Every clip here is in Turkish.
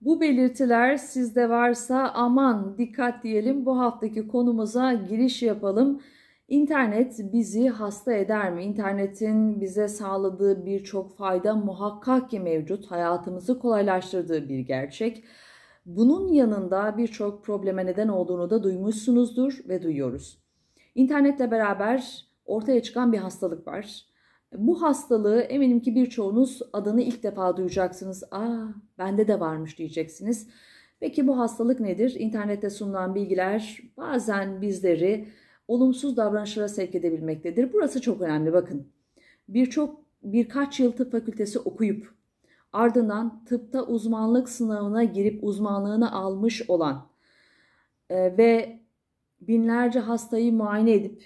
Bu belirtiler sizde varsa aman dikkat diyelim bu haftaki konumuza giriş yapalım. İnternet bizi hasta eder mi? İnternetin bize sağladığı birçok fayda muhakkak ki mevcut. Hayatımızı kolaylaştırdığı bir gerçek. Bunun yanında birçok probleme neden olduğunu da duymuşsunuzdur ve duyuyoruz. İnternetle beraber ortaya çıkan bir hastalık var. Bu hastalığı eminim ki birçoğunuz adını ilk defa duyacaksınız. Aa bende de varmış diyeceksiniz. Peki bu hastalık nedir? İnternette sunulan bilgiler bazen bizleri olumsuz davranışlara sevk edebilmektedir. Burası çok önemli bakın. Birçok birkaç yıl tıp fakültesi okuyup ardından tıpta uzmanlık sınavına girip uzmanlığını almış olan e, ve binlerce hastayı muayene edip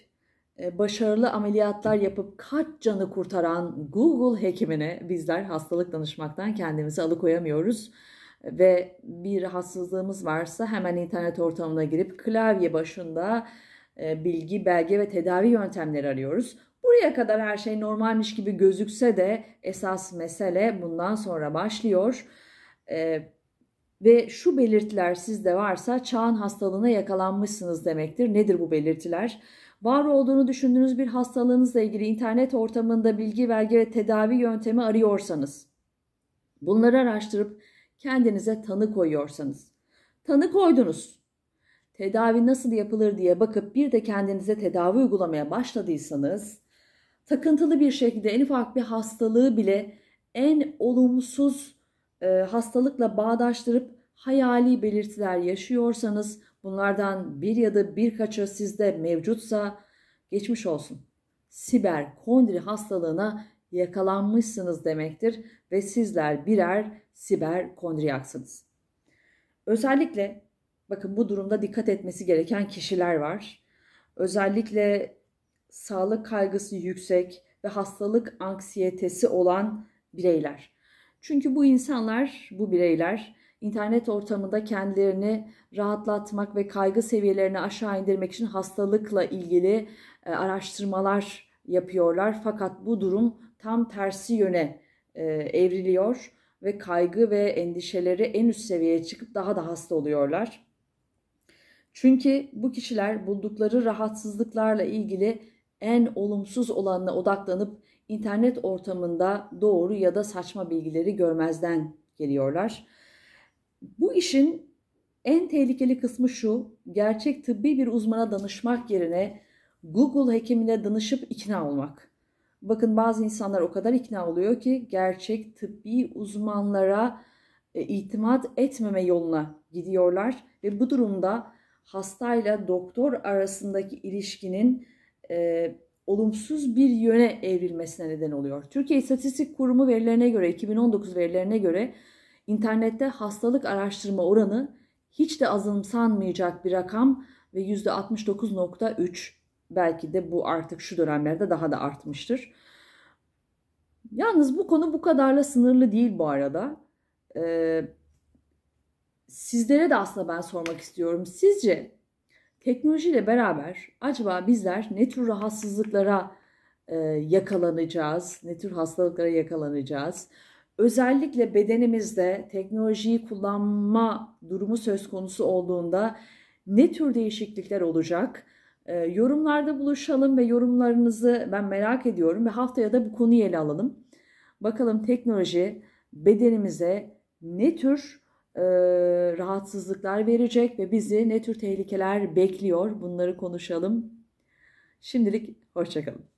ee, başarılı ameliyatlar yapıp kaç canı kurtaran Google hekimine bizler hastalık danışmaktan kendimizi alıkoyamıyoruz ve bir rahatsızlığımız varsa hemen internet ortamına girip klavye başında e, bilgi, belge ve tedavi yöntemleri arıyoruz. Buraya kadar her şey normalmiş gibi gözükse de esas mesele bundan sonra başlıyor. Ee, ve şu belirtiler sizde varsa çağın hastalığına yakalanmışsınız demektir. Nedir bu belirtiler? Var olduğunu düşündüğünüz bir hastalığınızla ilgili internet ortamında bilgi, vergi ve tedavi yöntemi arıyorsanız, bunları araştırıp kendinize tanı koyuyorsanız, tanı koydunuz, tedavi nasıl yapılır diye bakıp bir de kendinize tedavi uygulamaya başladıysanız, takıntılı bir şekilde en ufak bir hastalığı bile en olumsuz e, hastalıkla bağdaştırıp hayali belirtiler yaşıyorsanız bunlardan bir ya da birkaçı sizde mevcutsa geçmiş olsun. Siber kondri hastalığına yakalanmışsınız demektir ve sizler birer siber kondriyaksınız. Özellikle bakın bu durumda dikkat etmesi gereken kişiler var. Özellikle sağlık kaygısı yüksek ve hastalık anksiyetesi olan bireyler. Çünkü bu insanlar, bu bireyler internet ortamında kendilerini rahatlatmak ve kaygı seviyelerini aşağı indirmek için hastalıkla ilgili e, araştırmalar yapıyorlar. Fakat bu durum tam tersi yöne e, evriliyor ve kaygı ve endişeleri en üst seviyeye çıkıp daha da hasta oluyorlar. Çünkü bu kişiler buldukları rahatsızlıklarla ilgili en olumsuz olanına odaklanıp internet ortamında doğru ya da saçma bilgileri görmezden geliyorlar. Bu işin en tehlikeli kısmı şu, gerçek tıbbi bir uzmana danışmak yerine Google hekimine danışıp ikna olmak. Bakın bazı insanlar o kadar ikna oluyor ki gerçek tıbbi uzmanlara e, itimat etmeme yoluna gidiyorlar ve bu durumda hastayla doktor arasındaki ilişkinin e, olumsuz bir yöne evrilmesine neden oluyor. Türkiye İstatistik Kurumu verilerine göre 2019 verilerine göre İnternette hastalık araştırma oranı hiç de azımsanmayacak bir rakam ve %69.3 belki de bu artık şu dönemlerde daha da artmıştır. Yalnız bu konu bu kadarla sınırlı değil bu arada. Ee, sizlere de aslında ben sormak istiyorum. Sizce teknolojiyle beraber acaba bizler ne tür rahatsızlıklara e, yakalanacağız, ne tür hastalıklara yakalanacağız? Özellikle bedenimizde teknolojiyi kullanma durumu söz konusu olduğunda ne tür değişiklikler olacak? E, yorumlarda buluşalım ve yorumlarınızı ben merak ediyorum ve haftaya da bu konuyu ele alalım. Bakalım teknoloji bedenimize ne tür e, rahatsızlıklar verecek ve bizi ne tür tehlikeler bekliyor bunları konuşalım. Şimdilik hoşçakalın.